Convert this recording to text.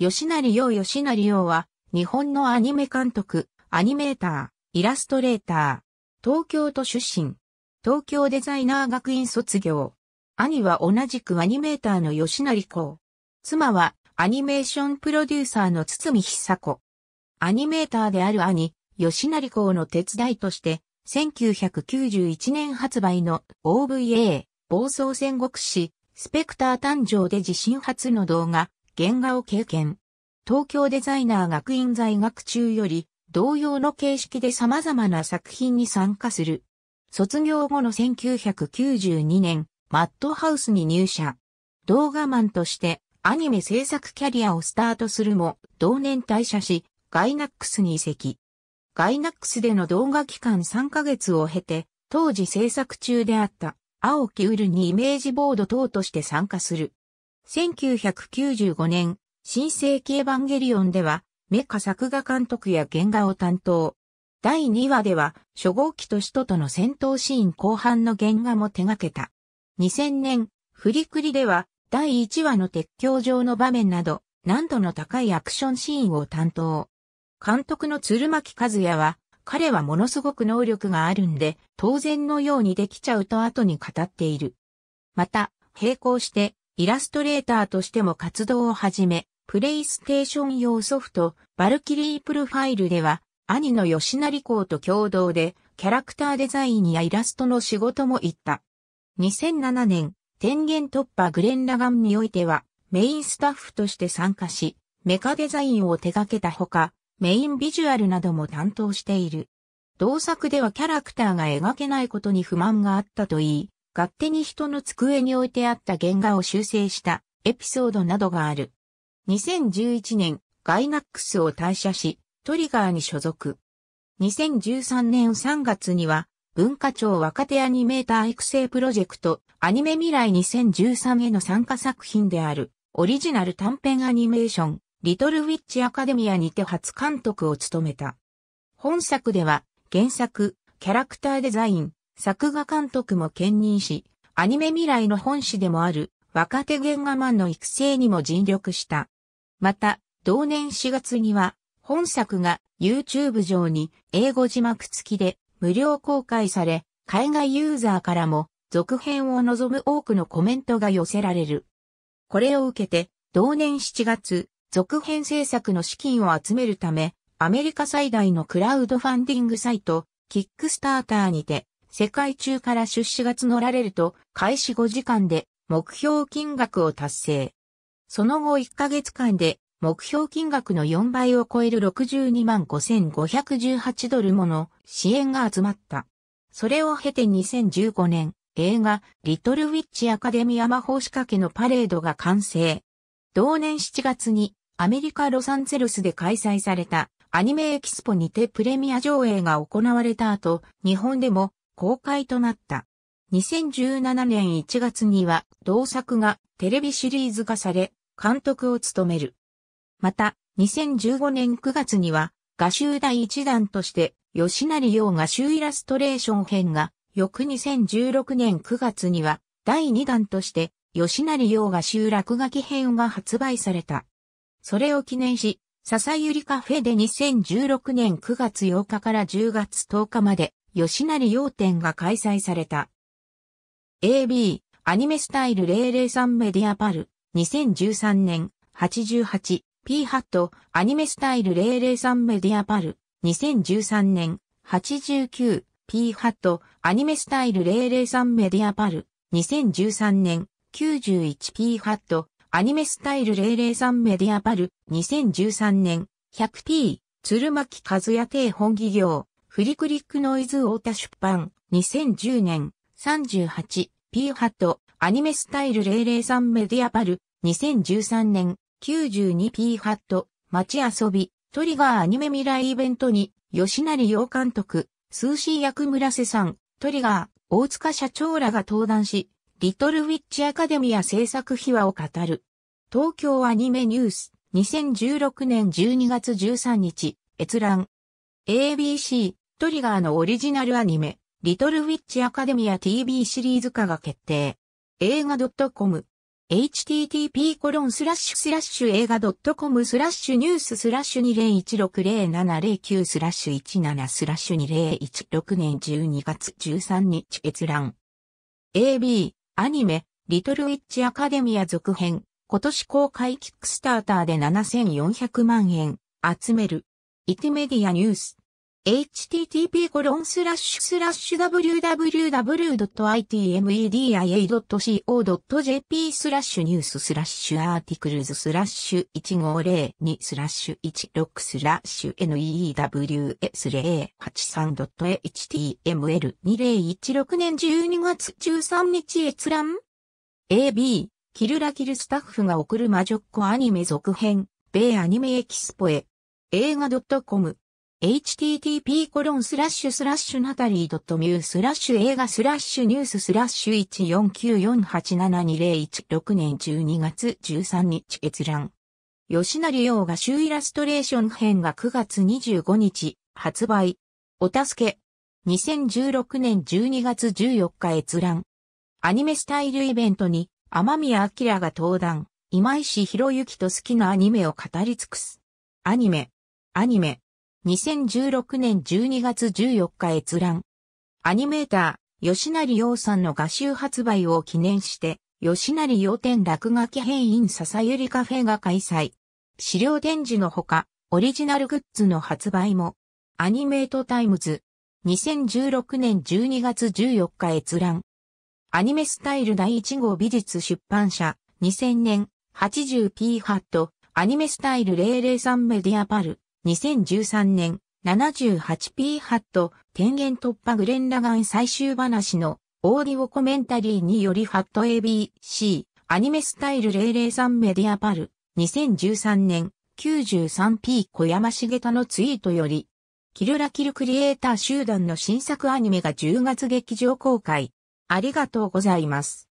吉成洋吉成洋は、日本のアニメ監督、アニメーター、イラストレーター、東京都出身、東京デザイナー学院卒業。兄は同じくアニメーターの吉成公。妻は、アニメーションプロデューサーの堤久子。アニメーターである兄、吉成公の手伝いとして、1991年発売の OVA、暴走戦国史、スペクター誕生で自身初の動画、原画を経験。東京デザイナー学院在学中より、同様の形式で様々な作品に参加する。卒業後の1992年、マッドハウスに入社。動画マンとしてアニメ制作キャリアをスタートするも、同年退社し、ガイナックスに移籍。ガイナックスでの動画期間3ヶ月を経て、当時制作中であった、青木ウルにイメージボード等として参加する。1995年、新世紀エヴァンゲリオンでは、メカ作画監督や原画を担当。第2話では、初号機と使徒との戦闘シーン後半の原画も手掛けた。2000年、フリクリでは、第1話の鉄橋上の場面など、難度の高いアクションシーンを担当。監督の鶴巻和也は、彼はものすごく能力があるんで、当然のようにできちゃうと後に語っている。また、並行して、イラストレーターとしても活動を始め、プレイステーション用ソフト、バルキリープルファイルでは、兄の吉成公と共同で、キャラクターデザインやイラストの仕事も行った。2007年、天元突破グレンラガンにおいては、メインスタッフとして参加し、メカデザインを手掛けたほか、メインビジュアルなども担当している。同作ではキャラクターが描けないことに不満があったといい、勝手に人の机に置いてあった原画を修正したエピソードなどがある。2011年、ガイナックスを退社し、トリガーに所属。2013年3月には、文化庁若手アニメーター育成プロジェクト、アニメ未来2013への参加作品である、オリジナル短編アニメーション、リトルウィッチアカデミアにて初監督を務めた。本作では、原作、キャラクターデザイン、作画監督も兼任し、アニメ未来の本誌でもある若手原画マンの育成にも尽力した。また、同年4月には、本作が YouTube 上に英語字幕付きで無料公開され、海外ユーザーからも続編を望む多くのコメントが寄せられる。これを受けて、同年7月、続編制作の資金を集めるため、アメリカ最大のクラウドファンディングサイト、キックスターターにて、世界中から出資が募られると、開始5時間で目標金額を達成。その後1ヶ月間で目標金額の4倍を超える62万5518ドルもの支援が集まった。それを経て2015年、映画、リトルウィッチアカデミア魔法仕掛けのパレードが完成。同年7月に、アメリカ・ロサンゼルスで開催されたアニメエキスポにてプレミア上映が行われた後、日本でも公開となった。2017年1月には同作がテレビシリーズ化され、監督を務める。また、2015年9月には画集第1弾として吉成洋画集イラストレーション編が、翌2016年9月には第2弾として吉成洋画集落書き編が発売された。それを記念し、笹百合カフェで2016年9月8日から10月10日まで吉成洋展が開催された。AB、アニメスタイル003メディアパル、2013年、88、P ハット、アニメスタイル003メディアパル、2013年、89、P ハット、アニメスタイル003メディアパル、2013年、91P ハット、アニメスタイル003メディアパル、2013年、100P、鶴巻和也邸本企業、フリクリックノイズオータ出版、2010年、38、P ハット、アニメスタイル003メディアパル、2013年、92 P ハット、街遊び、トリガーアニメ未来イベントに、吉成洋監督、スーシー役村瀬さん、トリガー、大塚社長らが登壇し、リトルウィッチアカデミア制作秘話を語る。東京アニメニュース、2016年12月13日、閲覧。ABC、トリガーのオリジナルアニメ、リトルウィッチアカデミア TV シリーズ化が決定。映画 .com http コロンスラッシュスラッシュ映画 .com スラッシュニューススラッシュ20160709スラッシュ17スラッシュ2016年12月13日閲覧。AB アニメリトルウィッチアカデミア続編今年公開キックスターターで7400万円集める。イティメディアニュース http://www.itmedia.co.jp スラッシュニューススラッシュアーティクルズスラッシュ1502スラッシュ16スラッシュ news083.html2016 年12月13日閲覧 AB キルラキルスタッフが送る魔女っ子アニメ続編米アニメエキスポへ映画 .com http コロンスラッシュスラッシュナタリー .mu スラッシュ映画スラッシュニューススラッシュ149487201 6年12月13日閲覧。吉成洋画集イラストレーション編が9月25日発売。お助け。2016年12月14日閲覧。アニメスタイルイベントに天宮明が登壇、今石博之と好きなアニメを語り尽くす。アニメ。アニメ。2016年12月14日閲覧。アニメーター、吉成洋さんの画集発売を記念して、吉成洋展落書き編員笹ゆりカフェが開催。資料展示のほか、オリジナルグッズの発売も。アニメートタイムズ。2016年12月14日閲覧。アニメスタイル第1号美術出版社。2000年 80p ハット。アニメスタイル003メディアパル。2013年 78p ハット天元突破グレン・ラガン最終話のオーディオコメンタリーによりハット ABC アニメスタイル003メディアパル2013年 93p 小山茂田のツイートよりキルラキルクリエイター集団の新作アニメが10月劇場公開ありがとうございます。